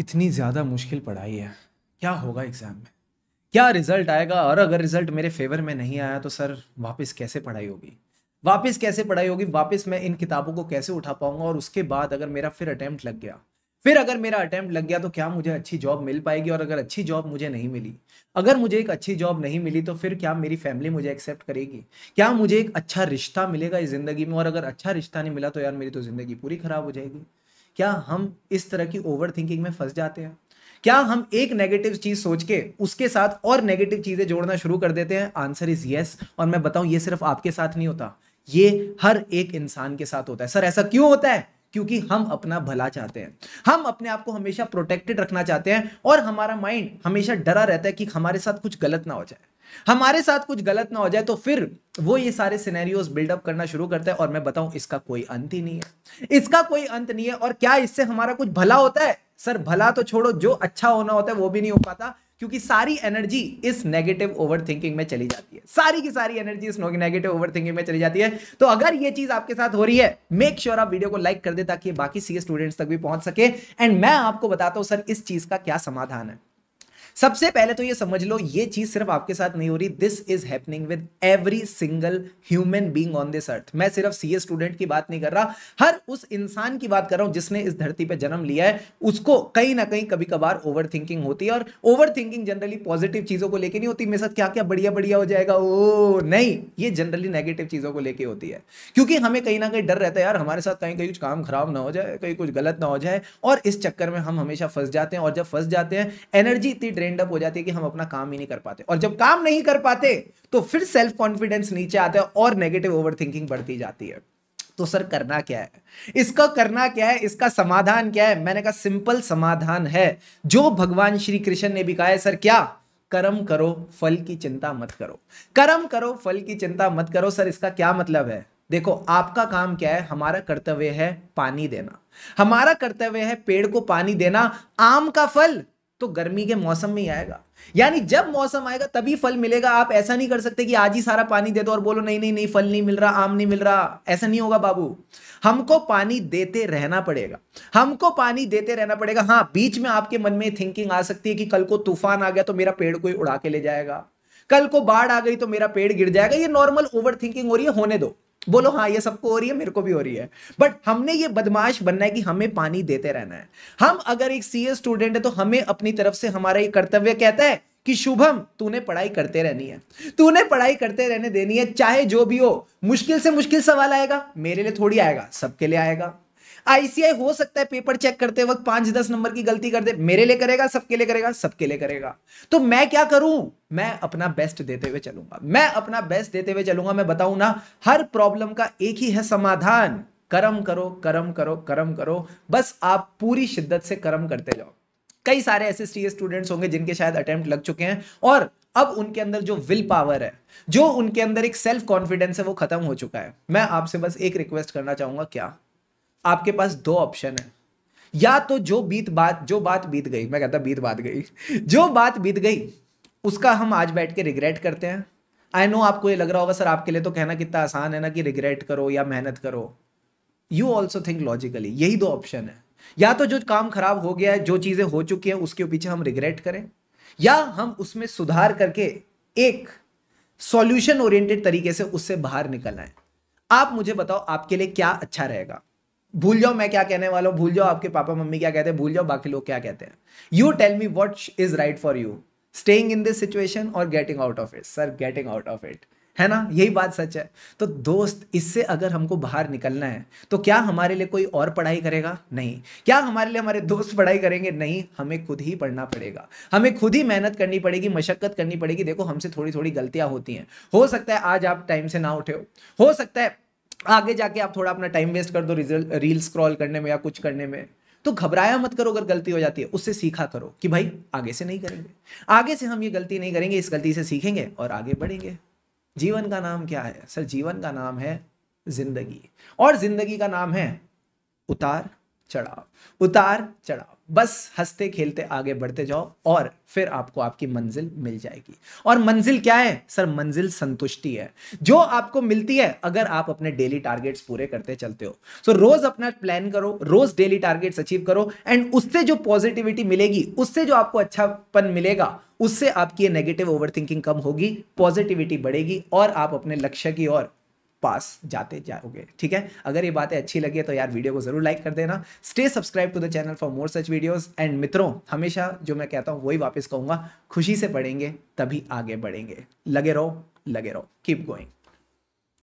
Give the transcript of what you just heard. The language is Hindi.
इतनी ज़्यादा मुश्किल पढ़ाई है क्या होगा एग्ज़ाम में क्या रिज़ल्ट आएगा और अगर रिज़ल्ट मेरे फेवर में नहीं आया तो सर वापस कैसे पढ़ाई होगी वापस कैसे पढ़ाई होगी वापस मैं इन किताबों को कैसे उठा पाऊंगा और उसके बाद अगर मेरा फिर अटैम्प्ट लग गया फिर अगर मेरा अटैम्प्ट लग गया तो क्या मुझे अच्छी जॉब मिल पाएगी और अगर अच्छी जॉब मुझे नहीं मिली अगर मुझे एक अच्छी जॉब नहीं मिली तो फिर क्या मेरी फैमिली मुझे एक्सेप्ट करेगी क्या मुझे एक अच्छा रिश्ता मिलेगा इस ज़िंदगी में और अगर अच्छा रिश्ता नहीं मिला तो यार मेरी तो ज़िंदगी पूरी ख़राब हो जाएगी क्या हम इस तरह की ओवर थिंकिंग में फंस जाते हैं क्या हम एक नेगेटिव चीज सोच के उसके साथ और नेगेटिव चीजें जोड़ना शुरू कर देते हैं आंसर इज यस और मैं बताऊं ये सिर्फ आपके साथ नहीं होता ये हर एक इंसान के साथ होता है सर ऐसा क्यों होता है क्योंकि हम अपना भला चाहते हैं हम अपने आप को हमेशा प्रोटेक्टेड रखना चाहते हैं और हमारा माइंड हमेशा डरा रहता है कि हमारे साथ कुछ गलत ना हो जाए हमारे साथ कुछ गलत ना हो जाए तो फिर वो ये सारे सिनेरियोस बिल्डअप करना शुरू करता है और मैं बताऊं इसका कोई अंत ही नहीं है इसका कोई अंत नहीं है और क्या इससे हमारा कुछ भला होता है सर भला तो छोड़ो जो अच्छा होना होता है वो भी नहीं हो पाता क्योंकि सारी एनर्जी इस नेगेटिव ओवर थिंकिंग में चली जाती है सारी की सारी एनर्जी इस नेगेटिव ओवर थिंकिंग में चली जाती है तो अगर ये चीज आपके साथ हो रही है मेक श्योर sure आप वीडियो को लाइक कर दे ताकि बाकी सी स्टूडेंट्स तक भी पहुंच सके एंड मैं आपको बताता हूं सर इस चीज का क्या समाधान है सबसे पहले तो ये समझ लो ये चीज सिर्फ आपके साथ नहीं हो रही this is happening with every single human being on this earth मैं सिर्फ सी स्टूडेंट की बात नहीं कर रहा हर उस इंसान की बात कर रहा हूं जिसने इस धरती पर जन्म लिया है उसको कहीं ना कहीं कभी कभार ओवर थिंकिंग होती है और ओवर थिंकिंग जनरली पॉजिटिव चीजों को लेकर नहीं होती मेरे साथ क्या क्या बढ़िया बढ़िया हो जाएगा ओ नहीं ये जनरली नेगेटिव चीजों को लेकर होती है क्योंकि हमें कहीं ना कहीं डर रहता है यार हमारे साथ कहीं कहीं कुछ काम खराब ना हो जाए कहीं कुछ गलत ना हो जाए और इस चक्कर में हम हमेशा फंस जाते हैं और जब फंस जाते हैं एनर्जी इतनी ट्रेंड अप हो जाती है कि हम अपना काम ही नहीं कर पाते और जब काम नहीं कर पाते तो फिर सेल्फ कॉन्फिडेंस नीचे आता है और नेगेटिव ओवर बढ़ती जाती है तो सर करना क्या है इसका करना क्या है इसका समाधान क्या है मैंने कहा सिंपल समाधान है जो भगवान श्री कृष्ण ने भी कहा है सर क्या कर्म करो फल की चिंता मत करो कर्म करो फल की चिंता मत करो सर इसका क्या मतलब है देखो आपका काम क्या है हमारा कर्तव्य है पानी देना हमारा कर्तव्य है पेड़ को पानी देना आम का फल तो गर्मी के मौसम में ही आएगा यानी जब मौसम आएगा तभी फल मिलेगा आप ऐसा नहीं कर सकते कि आज ही सारा पानी दे दो और बोलो नहीं नहीं नहीं फल नहीं मिल रहा आम नहीं मिल रहा ऐसा नहीं होगा बाबू हमको पानी देते रहना पड़ेगा हमको पानी देते रहना पड़ेगा हाँ बीच में आपके मन में थिंकिंग आ सकती है कि कल को तूफान आ गया तो मेरा पेड़ कोई उड़ा के ले जाएगा कल को बाढ़ आ गई तो मेरा पेड़ गिर जाएगा ये नॉर्मल ओवर थिंकिंग हो रही है होने दो बोलो हाँ ये सबको हो रही है मेरे को भी हो रही है बट हमने ये बदमाश बनना है कि हमें पानी देते रहना है हम अगर एक सीए स्टूडेंट है तो हमें अपनी तरफ से हमारा ये कर्तव्य कहता है कि शुभम तूने पढ़ाई करते रहनी है तूने पढ़ाई करते रहने देनी है चाहे जो भी हो मुश्किल से मुश्किल सवाल आएगा मेरे लिए थोड़ी आएगा सबके लिए आएगा आईसीआई हो सकता है पेपर चेक करते वक्त पांच दस नंबर की गलती कर दे मेरे लिए करेगा सबके लिए करेगा सबके लिए करेगा तो मैं क्या करूं मैं अपना बेस्ट देते हुए चलूंगा मैं अपना बेस्ट देते हुए चलूंगा मैं बताऊं ना हर प्रॉब्लम का एक ही है समाधान कर्म करो कर्म करो कर्म करो बस आप पूरी शिद्दत से कर्म करते जाओ कई सारे ऐसे स्टूडेंट्स होंगे जिनके शायद अटेम्प्ट लग चुके हैं और अब उनके अंदर जो विल पावर है जो उनके अंदर एक सेल्फ कॉन्फिडेंस है वो खत्म हो चुका है मैं आपसे बस एक रिक्वेस्ट करना चाहूंगा क्या आपके पास दो ऑप्शन है या तो जो बीत बात जो बात बीत गई मैं कहता बीत बात गई जो बात बीत गई उसका हम आज बैठ के रिग्रेट करते हैं आई नो आपको ये लग रहा होगा सर आपके लिए तो कहना कितना आसान है ना कि रिग्रेट करो या मेहनत करो यू ऑल्सो थिंक लॉजिकली यही दो ऑप्शन है या तो जो काम खराब हो गया है जो चीज़ें हो चुकी हैं उसके पीछे हम रिग्रेट करें या हम उसमें सुधार करके एक सॉल्यूशन ओरिएंटेड तरीके से उससे बाहर निकल आए आप मुझे बताओ आपके लिए क्या अच्छा रहेगा भूल जाओ मैं क्या कहने वाला हूं भूल जाओ आपके पापा मम्मी क्या कहते हैं भूल जाओ बाकी लोग क्या कहते हैं you tell me what is right for you staying in this situation और getting out of it sir getting out of it है ना यही बात सच है तो दोस्त इससे अगर हमको बाहर निकलना है तो क्या हमारे लिए कोई और पढ़ाई करेगा नहीं क्या हमारे लिए हमारे दोस्त पढ़ाई करेंगे नहीं हमें खुद ही पढ़ना पड़ेगा हमें खुद ही मेहनत करनी पड़ेगी मशक्कत करनी पड़ेगी देखो हमसे थोड़ी थोड़ी गलतियां होती हैं हो सकता है आज आप टाइम से ना उठे हो सकता है आगे जाके आप थोड़ा अपना टाइम वेस्ट कर दो रील स्क्रॉल करने में या कुछ करने में तो घबराया मत करो अगर गलती हो जाती है उससे सीखा करो कि भाई आगे से नहीं करेंगे आगे से हम ये गलती नहीं करेंगे इस गलती से सीखेंगे और आगे बढ़ेंगे जीवन का नाम क्या है सर जीवन का नाम है जिंदगी और जिंदगी का नाम है उतार चढ़ाव उतार चढ़ाव बस हंसते खेलते आगे बढ़ते जाओ और फिर आपको आपकी मंजिल मिल जाएगी और मंजिल क्या है सर मंजिल संतुष्टि है जो आपको मिलती है अगर आप अपने डेली टारगेट्स पूरे करते चलते हो सो तो so, रोज अपना प्लान करो रोज डेली टारगेट्स अचीव करो एंड उससे जो पॉजिटिविटी मिलेगी उससे जो आपको अच्छापन मिलेगा उससे आपकी ये नेगेटिव ओवर कम होगी पॉजिटिविटी बढ़ेगी और आप अपने लक्ष्य की ओर पास जाते जाओगे ठीक है अगर ये बातें अच्छी लगी तो यार वीडियो को जरूर लाइक कर देना stay subscribe to the channel for more such videos and मित्रों हमेशा जो मैं कहता हूँ वही वापस कहूँगा खुशी से पढ़ेंगे तभी आगे बढ़ेंगे लगे रहो लगे रहो कीप गोइंग